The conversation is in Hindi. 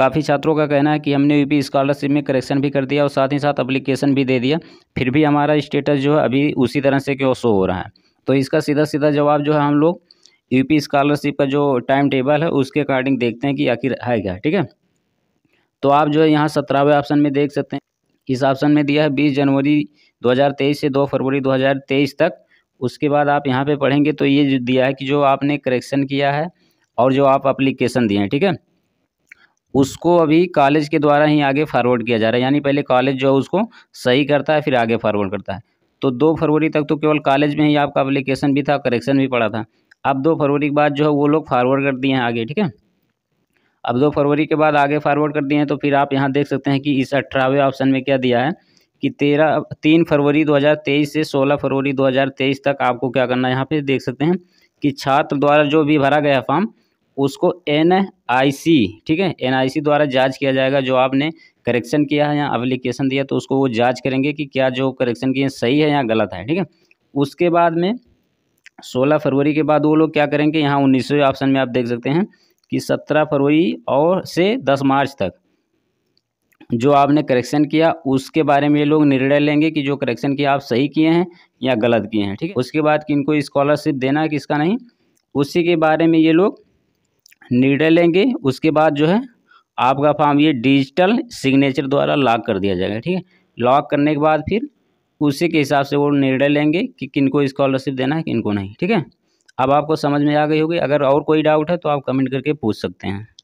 काफ़ी छात्रों का कहना है कि हमने पी स्कॉलरशिप में करेक्शन भी कर दिया और साथ ही साथ अप्लीकेशन भी दे दिया फिर भी हमारा स्टेटस जो है अभी उसी तरह से क्यों शो हो रहा है तो इसका सीधा सीधा जवाब जो है हम लोग यूपी स्कॉलरशिप का जो टाइम टेबल है उसके अकॉर्डिंग देखते हैं कि आखिर है क्या ठीक है तो आप जो है यहाँ सत्रहवें ऑप्शन में देख सकते हैं इस ऑप्शन में दिया है बीस जनवरी 2023 से 2 फरवरी 2023 तक उसके बाद आप यहाँ पे पढ़ेंगे तो ये दिया है कि जो आपने करेक्शन किया है और जो आप अप्लीकेशन दिए हैं ठीक है उसको अभी कॉलेज के द्वारा ही आगे फारवर्ड किया जा रहा है यानी पहले कॉलेज जो है उसको सही करता है फिर आगे फॉरवर्ड करता है तो दो फरवरी तक तो केवल कॉलेज में ही आपका अप्लीकेशन भी था करेक्शन भी पड़ा था अब दो फरवरी के बाद जो है वो लोग फारवर्ड कर दिए हैं आगे ठीक है अब दो फरवरी के बाद आगे फारवर्ड कर दिए हैं तो फिर आप यहाँ देख सकते हैं कि इस अठारहवें ऑप्शन में क्या दिया है कि तेरह तीन फरवरी 2023 से 16 फरवरी 2023 तक आपको क्या करना है यहाँ पे देख सकते हैं कि छात्र द्वारा जो भी भरा गया फॉर्म उसको एन आई सी ठीक है एन आई सी द्वारा जांच किया जाएगा जो आपने करेक्शन किया है या अप्लीकेशन दिया तो उसको वो जांच करेंगे कि क्या जो करेक्शन किए सही है या गलत है ठीक है उसके बाद में सोलह फरवरी के बाद वो लोग क्या करेंगे यहाँ उन्नीसवें ऑप्शन में आप देख सकते हैं कि सत्रह फरवरी और से दस मार्च तक जो आपने करेक्शन किया उसके बारे में ये लोग निर्णय लेंगे कि जो करेक्शन किया आप सही किए हैं या गलत किए हैं ठीक है उसके बाद किनको स्कॉलरशिप देना है किसका नहीं उसी के बारे में ये लोग निर्णय लेंगे उसके बाद जो है आपका फॉर्म ये डिजिटल सिग्नेचर द्वारा लॉक कर दिया जाएगा ठीक है लॉक करने के बाद फिर उसी के हिसाब से वो निर्णय लेंगे कि किनको स्कॉलरशिप देना है किन को नहीं ठीक है अब आपको समझ में आ गई होगी अगर और कोई डाउट है तो आप कमेंट करके पूछ सकते हैं